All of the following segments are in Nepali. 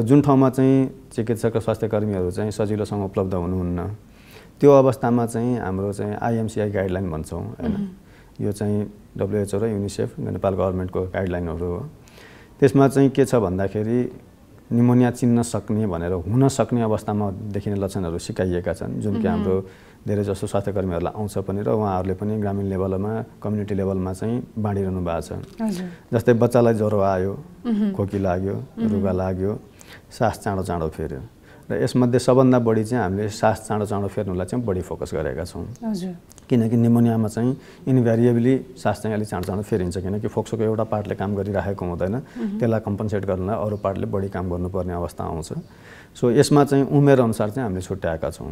जुन ठाउँमा चाहिँ चिकित्सक र स्वास्थ्य कर्मीहरू चाहिँ सजिलोसँग उपलब्ध हुनुहुन्न त्यो अवस्थामा चाहिँ हाम्रो चाहिँ आइएमसिआई गाइडलाइन भन्छौँ होइन यो चाहिँ डब्लुएचओ र युनिसेफ नेपाल गभर्मेन्टको गाइडलाइनहरू हो त्यसमा चाहिँ के छ भन्दाखेरि निमोनिया चिन्न सक्ने भनेर हुन सक्ने अवस्थामा देखिने लक्षणहरू सिकाइएका छन् जुन कि हाम्रो धेरै जसो स्वास्थ्य कर्मीहरूलाई आउँछ पनि र उहाँहरूले पनि ग्रामीण लेभलमा कम्युनिटी लेभलमा चाहिँ बाँडिरहनु भएको छ जस्तै बच्चालाई ज्वरो आयो खोकी लाग्यो रुगा लाग्यो सास चाँडो चाँडो फेऱ्यो र यसमध्ये सबभन्दा बढी चाहिँ हामीले सास चाँडो चाँडो फेर्नुलाई चाहिँ बढी फोकस गरेका छौँ किनकि निमोनियामा चाहिँ इन्भ्यारिएबली सास चाहिँ अलिक चाँडो चाँडो फेरिन्छ किनकि फोक्सोको एउटा पार्टले काम गरिराखेको हुँदैन त्यसलाई कम्पन्सेट गर्नलाई अरू पार्टले बढी काम गर्नुपर्ने अवस्था आउँछ सो यसमा चाहिँ उमेर अनुसार चाहिँ हामीले छुट्याएका छौँ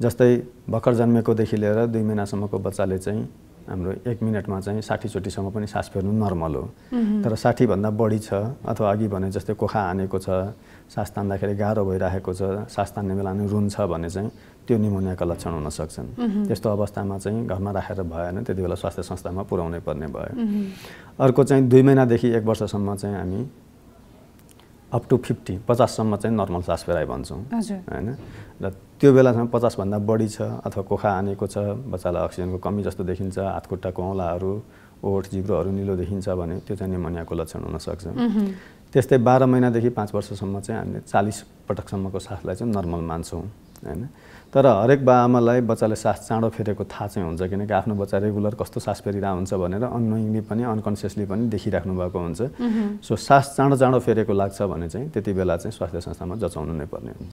जस्तै भर्खर जन्मेकोदेखि लिएर दुई महिनासम्मको बच्चाले चाहिँ हाम्रो एक मिनटमा चाहिँ साठीचोटिसम्म पनि सास फेर्नु नर्मल हो तर साठीभन्दा बढी छ अथवा अघि भने जस्तै कोखा हानेको छ सास तान्दाखेरि गाह्रो भइरहेको छ सास तान्ने बेला नै रुन्छ भने चाहिँ त्यो निमोनियाको लक्षण हुन सक्छन् त्यस्तो अवस्थामा चाहिँ घरमा राखेर भएन त्यति बेला स्वास्थ्य संस्थामा पुर्याउनै पर्ने भयो अर्को चाहिँ दुई महिनादेखि एक वर्षसम्म चाहिँ हामी अप टु फिफ्टी पचाससम्म चाहिँ नर्मल सास फेराइ भन्छौँ होइन र त्यो बेलासम्म पचासभन्दा बढी छ अथवा कोखा आनेको छ बच्चालाई अक्सिजनको कमी जस्तो देखिन्छ खुट्टाको औँलाहरू ओठ जिब्रोहरू निलो देखिन्छ भने त्यो चाहिँ निमोनियाको लक्षण हुनसक्छ त्यस्तै बाह्र महिनादेखि पाँच वर्षसम्म चाहिँ हामीले चालिस पटकसम्मको सासलाई चाहिँ नर्मल मान्छौँ होइन तर हरेक बा बच्चाले सास चाँडो फेरेको थाहा चाहिँ हुन्छ किनकि आफ्नो बच्चा रेगुलर कस्तो सास फेरिरहेको हुन्छ भनेर अनोइङली पनि अनकन्सियसली पनि देखिराख्नु भएको हुन्छ सो सास चाँडो चाँडो फेरेको लाग्छ भने चाहिँ त्यति बेला चाहिँ स्वास्थ्य संस्थामा जचाउनु नै पर्ने हुन्छ